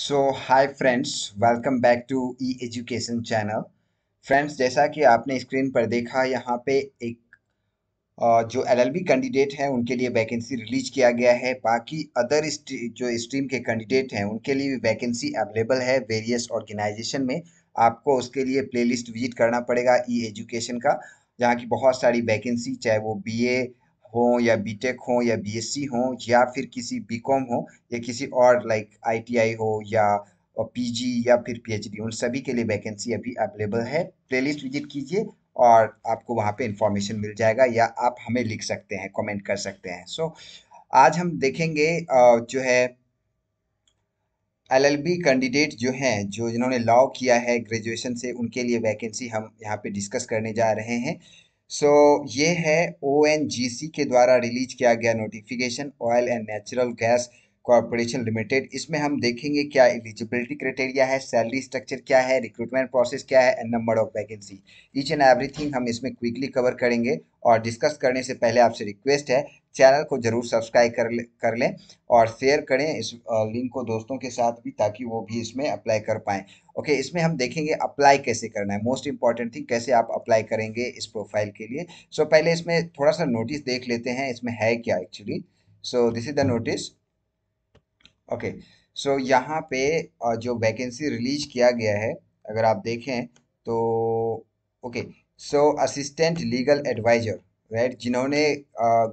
So hi friends welcome back to e education channel friends जैसा कि आपने screen पर देखा यहाँ पे एक जो एलएलबी कैंडिडेट हैं उनके लिए वैकेंसी रिलीज किया गया है बाकी अदर जो स्ट्रीम के कैंडिडेट हैं उनके लिए भी वैकेंसी अवेलेबल है वेरियस ऑर्गेनाइजेशन में आपको उसके लिए प्लेलिस्ट विजिट करना पड़ेगा ई एजुकेशन का जहाँ की बहुत सारी वैकेंसी चाहे वो बी हो या बीटेक हो या बीएससी हों या फिर किसी बीकॉम हो या किसी और लाइक आईटीआई हो या पीजी या फिर पीएचडी उन सभी के लिए वैकेंसी अभी अवेलेबल है प्लेलिस्ट विजिट कीजिए और आपको वहाँ पे इंफॉर्मेशन मिल जाएगा या आप हमें लिख सकते हैं कमेंट कर सकते हैं सो so, आज हम देखेंगे जो है एलएलबी कैंडिडेट जो हैं जो जिन्होंने लॉ किया है ग्रेजुएशन से उनके लिए वैकेंसी हम यहाँ पे डिस्कस करने जा रहे हैं सो so, ये है ओ के द्वारा रिलीज किया गया notification oil and natural gas corporation limited इसमें हम देखेंगे क्या एलिजिबिलिटी क्राइटेरिया है सैलरी स्ट्रक्चर क्या है रिक्रूटमेंट प्रोसेस क्या है and number of vacancy each and everything हम इसमें क्विकली कवर करेंगे और डिस्कस करने से पहले आपसे रिक्वेस्ट है चैनल को जरूर सब्सक्राइब कर ले कर लें और शेयर करें इस लिंक को दोस्तों के साथ भी ताकि वो भी इसमें अप्लाई कर पाएँ ओके इसमें हम देखेंगे अप्लाई कैसे करना है मोस्ट इंपॉर्टेंट थिंग कैसे आप अप्लाई करेंगे इस प्रोफाइल के लिए सो so, पहले इसमें थोड़ा सा नोटिस देख लेते हैं इसमें है क्या actually so this is the notice okay so यहाँ पे जो वैकेंसी रिलीज किया गया है अगर आप देखें तो okay so assistant legal advisor right जिन्होंने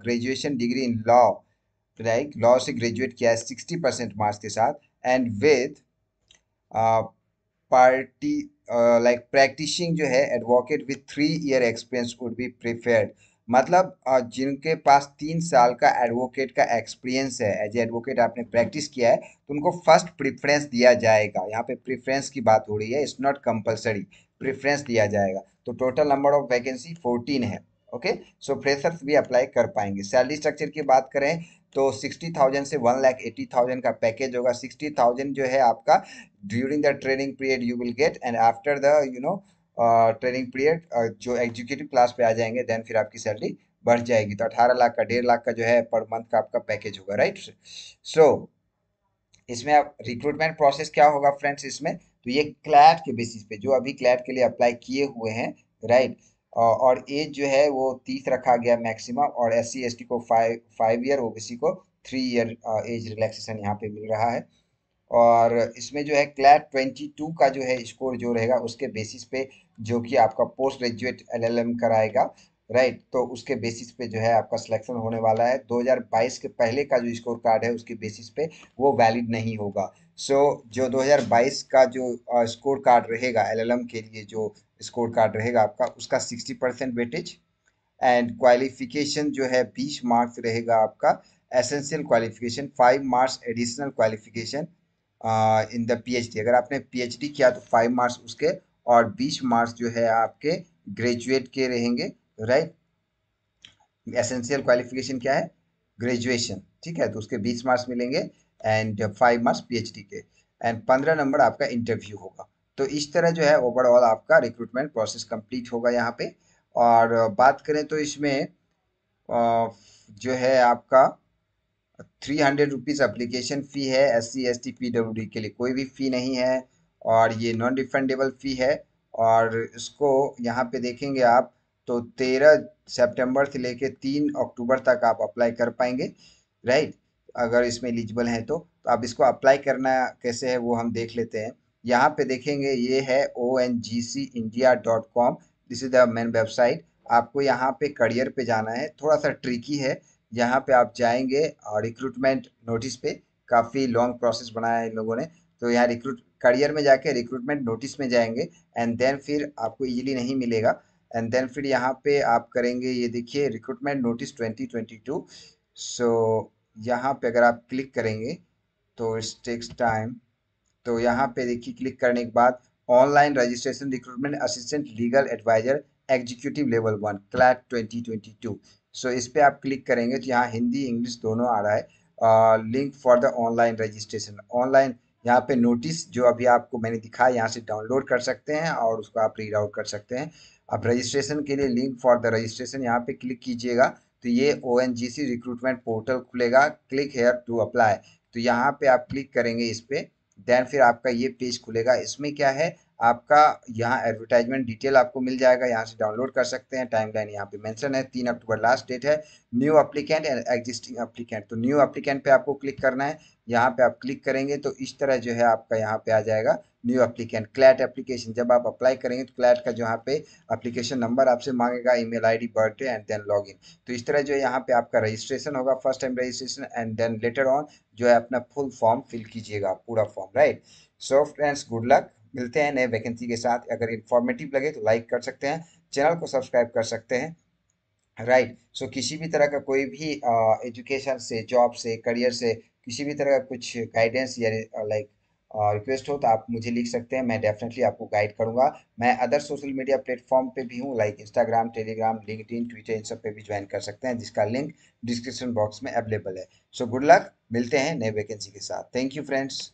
graduation degree in law right law से ग्रेजुएट किया है सिक्सटी परसेंट मार्क्स के साथ and with party like practicing जो है advocate with three year experience would be preferred मतलब uh, जिनके पास तीन साल का एडवोकेट का एक्सपीरियंस है एज एडवोकेट आपने प्रैक्टिस किया है तो उनको फर्स्ट प्रेफरेंस दिया जाएगा यहाँ पे प्रिफ्रेंस की बात हो रही है इट्स नॉट कंपलसरी प्रेफरेंस दिया जाएगा तो total number of vacancy fourteen है ओके सो फ्रेशर्स भी अप्लाई कर पाएंगे सैलरी स्ट्रक्चर की बात करें तो सिक्सटी थाउजेंड से वन लाख एट्टी थाउजेंड का पैकेज होगा सिक्सटी थाउजेंड जो है आपका during the training period you will get and after the you know training period जो एग्जीक्यूटिव क्लास पे आ जाएंगे देन फिर आपकी सैलरी बढ़ जाएगी तो अठारह लाख का डेढ़ लाख का जो है पर मंथ का आपका पैकेज होगा राइट सो so, इसमें आप रिक्रूटमेंट प्रोसेस क्या होगा फ्रेंड्स इसमें तो ये क्लैट के बेसिस पे जो अभी क्लैट के लिए अप्लाई किए हुए हैं राइट right? और एज जो है वो तीस रखा गया मैक्सिमम और एस सी को फाइव फाइव ईयर ओ को थ्री ईयर एज रिलैक्सेशन यहाँ पे मिल रहा है और इसमें जो है क्लैट ट्वेंटी टू का जो है स्कोर जो रहेगा उसके बेसिस पे जो कि आपका पोस्ट ग्रेजुएट एलएलएम कराएगा राइट तो उसके बेसिस पे जो है आपका सिलेक्शन होने वाला है 2022 के पहले का जो स्कोर कार्ड है उसके बेसिस पे वो वैलिड नहीं होगा सो so, जो 2022 का जो स्कोर कार्ड रहेगा एलएलएम के लिए जो स्कोर कार्ड रहेगा आपका उसका 60 परसेंट वेटेज एंड क्वालिफिकेशन जो है 20 मार्क्स रहेगा आपका essential qualification 5 marks additional qualification in the PhD अगर आपने पीएचडी किया तो 5 मार्क्स उसके और 20 मार्क्स जो है आपके ग्रेजुएट के रहेंगे राइट एसेंशियल क्वालिफिकेशन क्या है ग्रेजुएशन ठीक है तो उसके बीस मार्क्स मिलेंगे एंड फाइव मार्क्स पी के एंड पंद्रह नंबर आपका इंटरव्यू होगा तो इस तरह जो है ओवरऑल आपका रिक्रूटमेंट प्रोसेस कंप्लीट होगा यहाँ पे और बात करें तो इसमें जो है आपका three hundred rupees application fee है S C S T P W D के लिए कोई भी फ़ी नहीं है और ये नॉन रिफंडेबल फ़ी है और इसको यहाँ पे देखेंगे आप तो तेरह सेप्टेम्बर से लेके तीन अक्टूबर तक आप अप्लाई कर पाएंगे राइट अगर इसमें एलिजिबल हैं तो, तो आप इसको अप्लाई करना कैसे है वो हम देख लेते हैं यहाँ पे देखेंगे ये है O N G C India dot com this is the main website आपको यहाँ पे करियर पे जाना है थोड़ा सा ट्रिकी है यहाँ पे आप जाएंगे और रिक्रूटमेंट नोटिस पे काफ़ी लॉन्ग प्रोसेस बनाया है इन लोगों ने तो यहाँ रिक्रूट करियर में जाके रिक्रूटमेंट नोटिस में जाएंगे एंड देन फिर आपको ईजिली नहीं मिलेगा एंड देन फिर यहाँ पे आप करेंगे ये देखिए recruitment notice twenty so so, यहाँ पे अगर आप क्लिक करेंगे तो इट्स टेक्स टाइम तो यहाँ पे देखिए क्लिक करने के बाद online registration recruitment assistant legal advisor executive level one CLAT twenty twenty two so इस पर आप क्लिक करेंगे तो यहाँ हिंदी इंग्लिश दोनों आ रहा है link for the online registration online यहाँ पे नोटिस जो अभी आपको मैंने दिखाया यहाँ से डाउनलोड कर सकते हैं और उसको आप रीड आउट कर सकते हैं अब रजिस्ट्रेशन के लिए लिंक फॉर द रजिस्ट्रेशन यहाँ पे क्लिक कीजिएगा तो ये ओ रिक्रूटमेंट पोर्टल खुलेगा क्लिक हेयर टू अप्लाई तो यहाँ पे आप क्लिक करेंगे इस पर देन फिर आपका ये पेज खुलेगा इसमें क्या है आपका यहाँ एडवर्टाइजमेंट डिटेल आपको मिल जाएगा यहाँ से डाउनलोड कर सकते हैं टाइम लाइन यहाँ पे मेंशन है तीन अक्टूबर लास्ट डेट है new applicant and existing applicant तो न्यू अप्लीकेंट पे आपको क्लिक करना है यहाँ पे आप क्लिक करेंगे तो इस तरह जो है आपका यहाँ पे आ जाएगा न्यू अप्लीकेंट क्लैट एप्लीकेशन जब आप अप्लाई करेंगे तो क्लैट का जो यहाँ पे अप्लीकेशन नंबर आपसे मांगेगा e email ID birthday and then इन तो इस तरह जो है यहाँ पे आपका रजिस्ट्रेशन होगा first time registration and then later on जो है अपना फुल फॉर्म फिल कीजिएगा पूरा form right so friends good luck मिलते हैं नए वैकेंसी के साथ अगर इन्फॉर्मेटिव लगे तो लाइक कर सकते हैं चैनल को सब्सक्राइब कर सकते हैं राइट right. सो so, किसी भी तरह का कोई भी एजुकेशन uh, से जॉब से करियर से किसी भी तरह का कुछ गाइडेंस या लाइक रिक्वेस्ट हो तो आप मुझे लिख सकते हैं मैं डेफिनेटली आपको गाइड करूंगा मैं अदर सोशल मीडिया प्लेटफॉर्म पे भी हूँ like Instagram Telegram LinkedIn Twitter इन सब पे भी ज्वाइन कर सकते हैं जिसका लिंक डिस्क्रिप्शन बॉक्स में अवेलेबल है सो गुड लक मिलते हैं नए वैकेंसी के साथ थैंक यू फ्रेंड्स